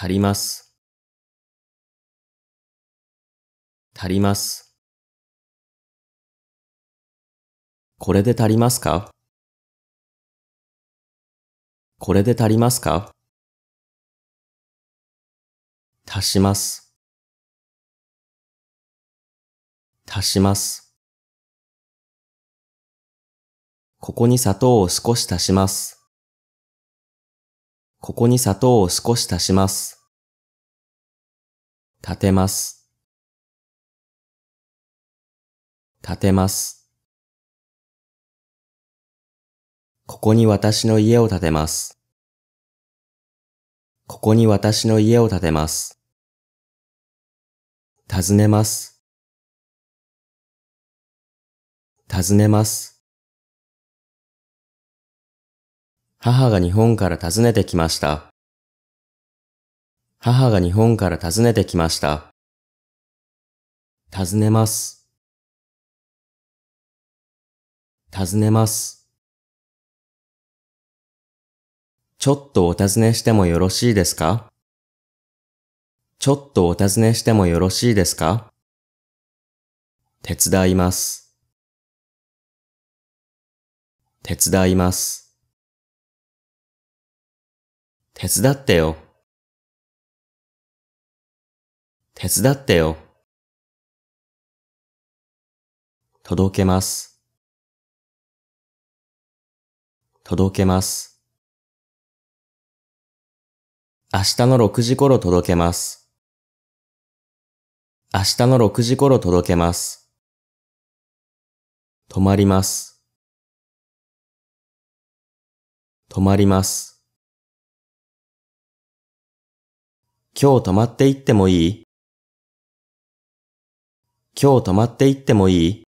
足ります。足ります。これで足りますかこれで足りますか足します。足します。ここに砂糖を少し足します。ここに砂糖を少し足します。立てます。立てます。ここに私の家を建てます。ここに私の家を建てます。尋ねます。尋ねます。母が日本から訪ねてきました。母が日本から訪ねてきました。訪ねます。訪ねます。ちょっとお尋ねしてもよろしいですかちょっとお尋ねしてもよろしいですか手伝います。手伝います。手伝ってよ。手伝ってよ。届けます。届けます。明日の6時頃届けます。明日の6時頃届けます。止まります。止まります。今日泊まっていってもいい今日泊まっていってもいい